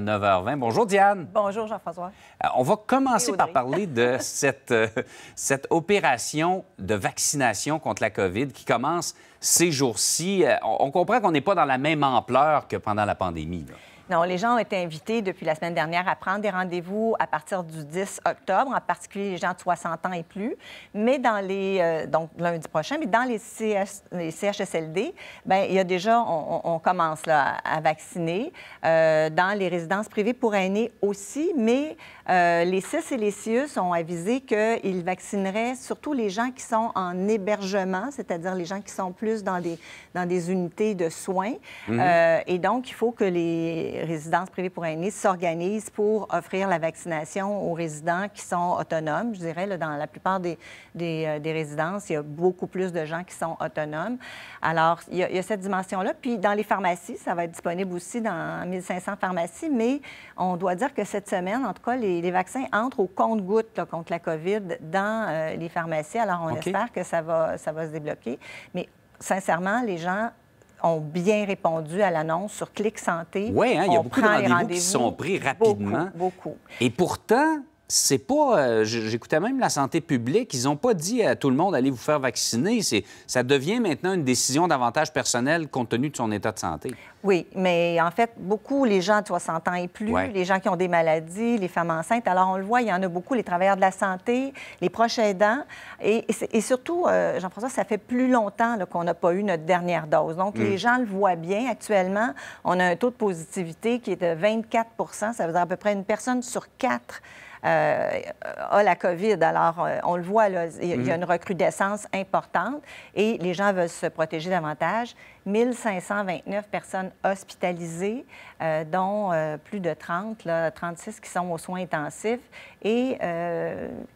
9h20. Bonjour Diane. Bonjour Jean-François. Euh, on va commencer par parler de cette, euh, cette opération de vaccination contre la COVID qui commence ces jours-ci. Euh, on comprend qu'on n'est pas dans la même ampleur que pendant la pandémie. Non, les gens ont été invités depuis la semaine dernière à prendre des rendez-vous à partir du 10 octobre, en particulier les gens de 60 ans et plus. Mais dans les, euh, donc lundi prochain, mais dans les, CS les CHSLD, bien, il y a déjà, on, commence là, à vacciner. Euh, dans les résidences privées pour aînés aussi, mais euh, les CIS et les CIUS e ont avisé qu'ils vaccineraient surtout les gens qui sont en hébergement, c'est-à-dire les gens qui sont plus dans des, dans des unités de soins. Mm-hmm. et donc, il faut que les résidences privées pour aînés s'organisent pour offrir la vaccination aux résidents qui sont autonomes. Je dirais, dans la plupart des, euh, des, résidences, il y a beaucoup plus de gens qui sont autonomes. Alors, il y a, cette dimension-là. Puis, dans les pharmacies, ça va être disponible aussi dans 1500 pharmacies, mais on doit dire que cette semaine, en tout cas, les, vaccins entrent au compte goutte contre la COVID dans euh, les pharmacies. Alors, on espère que ça va, ça va se débloquer. Mais sincèrement, les gens ont bien répondu à l'annonce sur Clic Santé. Oui, hein, il y a beaucoup de rendez-vous qui sont pris rapidement. Beaucoup, beaucoup. Et pourtant, c'est pas. Euh, j'écoutais même la santé publique. Ils n'ont pas dit à tout le monde allez vous faire vacciner. Ça devient maintenant une décision davantage personnelle compte tenu de son état de santé. Oui, mais en fait, beaucoup, les gens de 60 ans et plus, les gens qui ont des maladies, les femmes enceintes, alors on le voit, il y en a beaucoup, les travailleurs de la santé, les proches aidants. Et, surtout, euh, Jean-François, ça fait plus longtemps qu'on n'a pas eu notre dernière dose. Donc, les mm. gens le voient bien. Actuellement, on a un taux de positivité qui est de 24 ça veut dire à peu près une personne sur quatre euh, a la COVID. Alors, euh, on le voit, il y a mhm. une recrudescence importante et les gens veulent se protéger davantage. 1529 personnes hospitalisées, euh, dont plus de 30, 36 qui sont aux soins intensifs et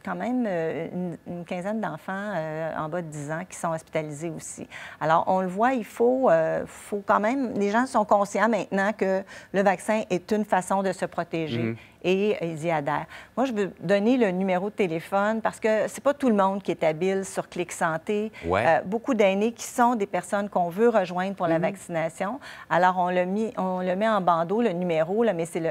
quand même une, quinzaine d'enfants en bas de 10 ans qui sont hospitalisés aussi. Alors, on le voit, il faut, faut quand même, les gens sont conscients maintenant que le vaccin est une façon de se protéger. Mhm et ils y adhèrent. Moi, je veux donner le numéro de téléphone parce que c'est pas tout le monde qui est habile sur Clic Santé. Euh, beaucoup d'aînés qui sont des personnes qu'on veut rejoindre pour la mhm. vaccination. Alors, on le, on le met en bandeau, le numéro, là, mais c'est le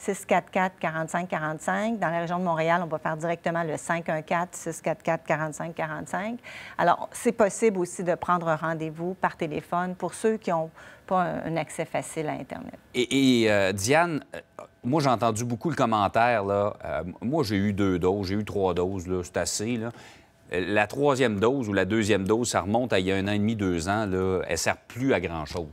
1-877-644-4545. Dans la région de Montréal, on va faire directement le 514-644-4545. Alors, c'est possible aussi de prendre rendez-vous par téléphone pour ceux qui ont pas un, accès facile à Internet. Et, euh, Diane, euh, moi, j'ai entendu beaucoup le commentaire, là. Euh, moi, j'ai eu deux doses, j'ai eu trois doses, là. C'est assez, là la troisième dose ou la deuxième dose, ça remonte à il y a un an et demi, deux ans, là, elle ne sert plus à grand-chose.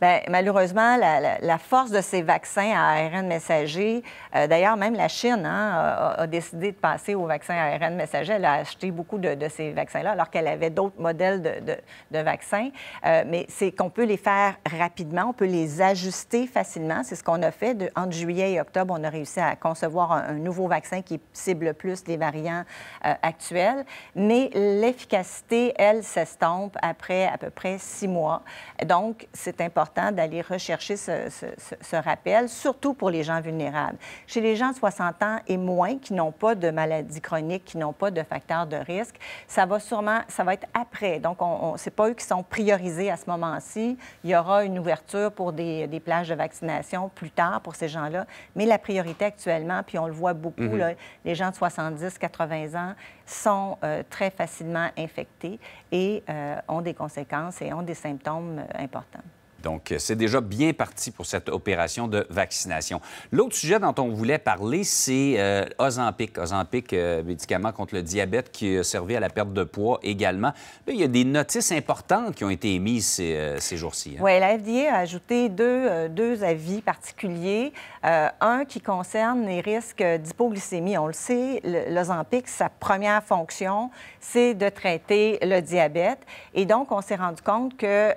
Ben, malheureusement, la, force de ces vaccins à ARN messager, euh, d'ailleurs, même la Chine hein, a, décidé de passer au vaccin à ARN messager. Elle a acheté beaucoup de, ces vaccins-là, alors qu'elle avait d'autres modèles de, vaccins. Euh, mais c'est qu'on peut les faire rapidement, on peut les ajuster facilement. C'est ce qu'on a fait. entre juillet et octobre, on a réussi à concevoir un, nouveau vaccin qui cible plus les variants euh, actuels mais l'efficacité, elle, s'estompe après à peu près six mois. Donc, c'est important d'aller rechercher ce, rappel, surtout pour les gens vulnérables. Chez les gens de 60 ans et moins, qui n'ont pas de maladie chronique, qui n'ont pas de facteurs de risque, ça va sûrement, ça va être après. Donc, on, on pas eux qui sont priorisés à ce moment-ci. Il y aura une ouverture pour des, plages de vaccination plus tard pour ces gens-là, mais la priorité actuellement, puis on le voit beaucoup, mhm. les gens de 70, 80 ans sont euh, très facilement infectés et euh, ont des conséquences et ont des symptômes euh, importants. Donc, euh, c'est déjà bien parti pour cette opération de vaccination. L'autre sujet dont on voulait parler, c'est euh, Ozempic. Ozempic, euh, médicament contre le diabète qui servait à la perte de poids également. il y a des notices importantes qui ont été émises ces, jours-ci. Hein. Oui, la FDA a ajouté deux, deux avis particuliers. un qui concerne les risques d'hypoglycémie. On le sait, l'Ozempic, sa première fonction, c'est de traiter le diabète. Et donc, on s'est rendu compte que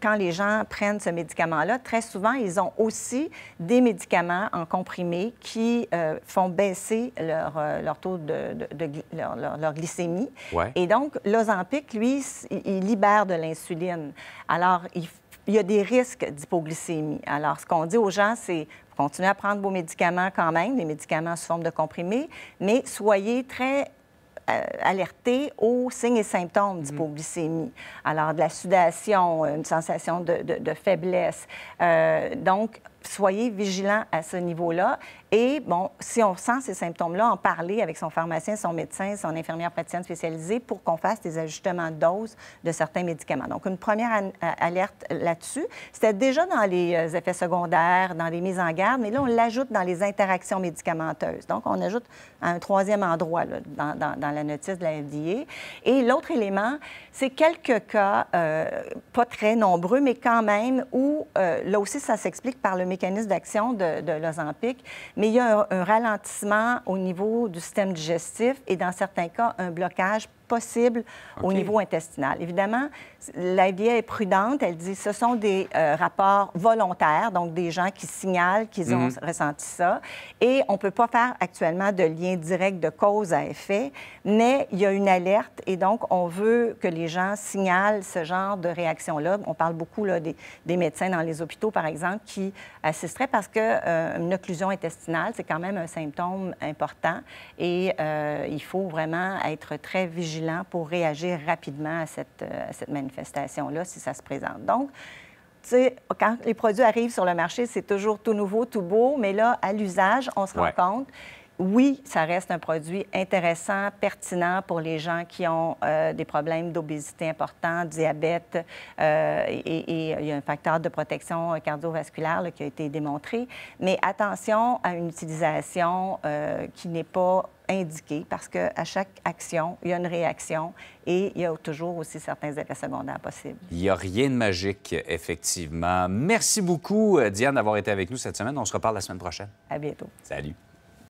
quand les gens prennent ce médicament-là, très souvent, ils ont aussi des médicaments en comprimé qui euh, font baisser leur, euh, leur taux de, leur, glycémie. Et donc, l'ozampic, lui, il libère de l'insuline. Alors, il, y a des risques d'hypoglycémie. Alors, ce qu'on dit aux gens, c'est continuez à prendre vos médicaments quand même, les médicaments sous forme de comprimé, mais soyez très euh, alerter aux signes et symptômes d'hypoglycémie. Alors, de la sudation, une sensation de, faiblesse. Euh, donc, soyez vigilant à ce niveau-là. Et, bon, si on sent ces symptômes-là, en parler avec son pharmacien, son médecin, son infirmière praticienne spécialisée pour qu'on fasse des ajustements de dose de certains médicaments. Donc, une première euh, alerte là-dessus. C'était déjà dans les euh, effets secondaires, dans les mises en garde, mais là, on l'ajoute dans les interactions médicamenteuses. Donc, on ajoute un troisième endroit dans, la notice de la FDA. Et l'autre élément, c'est quelques cas, euh, pas très nombreux, mais quand même, où là aussi, ça s'explique par le mécanisme d'action de, de mais il y a un, ralentissement au niveau du système digestif et dans certains cas, un blocage possible au niveau intestinal. Évidemment, la vie est prudente. Elle dit ce sont des euh, rapports volontaires, donc des gens qui signalent qu'ils ont mhm. ressenti ça. Et on ne peut pas faire actuellement de lien direct de cause à effet, mais il y a une alerte et donc on veut que les gens signalent ce genre de réaction-là. On parle beaucoup des, médecins dans les hôpitaux, par exemple, qui assisteraient parce que euh, une occlusion intestinale, c'est quand même un symptôme important et euh, il faut vraiment être très vigilant pour réagir rapidement à cette, euh, cette manifestation-là si ça se présente. Donc, tu sais, quand les produits arrivent sur le marché, c'est toujours tout nouveau, tout beau, mais là, à l'usage, on se rend compte oui, ça reste un produit intéressant, pertinent pour les gens qui ont euh, des problèmes d'obésité importants, diabète, euh, et, il y a un facteur de protection cardiovasculaire qui a été démontré. Mais attention à une utilisation euh, qui n'est pas indiquée, parce qu'à chaque action, il y a une réaction et il y a toujours aussi certains effets secondaires possibles. Il n'y a rien de magique, effectivement. Merci beaucoup, Diane, d'avoir été avec nous cette semaine. On se reparle la semaine prochaine. À bientôt. Salut.